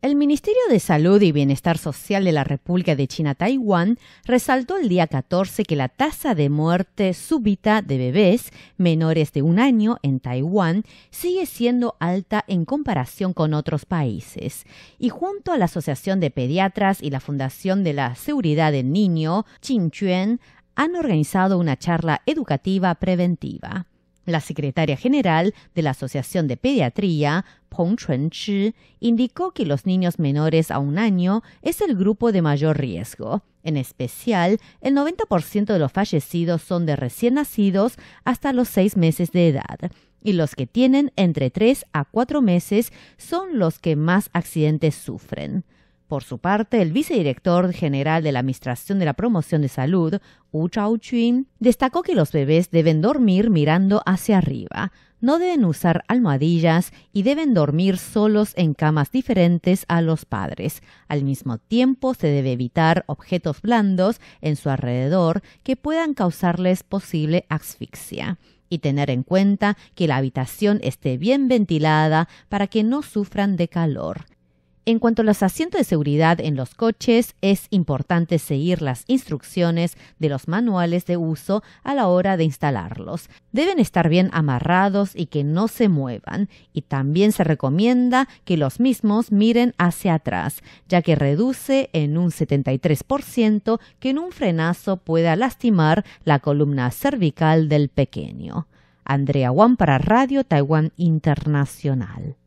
El Ministerio de Salud y Bienestar Social de la República de China Taiwán resaltó el día 14 que la tasa de muerte súbita de bebés menores de un año en Taiwán sigue siendo alta en comparación con otros países. Y junto a la Asociación de Pediatras y la Fundación de la Seguridad del Niño, chuen han organizado una charla educativa preventiva. La secretaria general de la Asociación de Pediatría, Hong Chun Chi indicó que los niños menores a un año es el grupo de mayor riesgo. En especial, el 90% de los fallecidos son de recién nacidos hasta los seis meses de edad, y los que tienen entre tres a cuatro meses son los que más accidentes sufren. Por su parte, el vicedirector general de la Administración de la Promoción de Salud, Wu chao destacó que los bebés deben dormir mirando hacia arriba, no deben usar almohadillas y deben dormir solos en camas diferentes a los padres. Al mismo tiempo, se debe evitar objetos blandos en su alrededor que puedan causarles posible asfixia y tener en cuenta que la habitación esté bien ventilada para que no sufran de calor. En cuanto a los asientos de seguridad en los coches, es importante seguir las instrucciones de los manuales de uso a la hora de instalarlos. Deben estar bien amarrados y que no se muevan. Y también se recomienda que los mismos miren hacia atrás, ya que reduce en un 73% que en un frenazo pueda lastimar la columna cervical del pequeño. Andrea Wan para Radio Taiwán Internacional.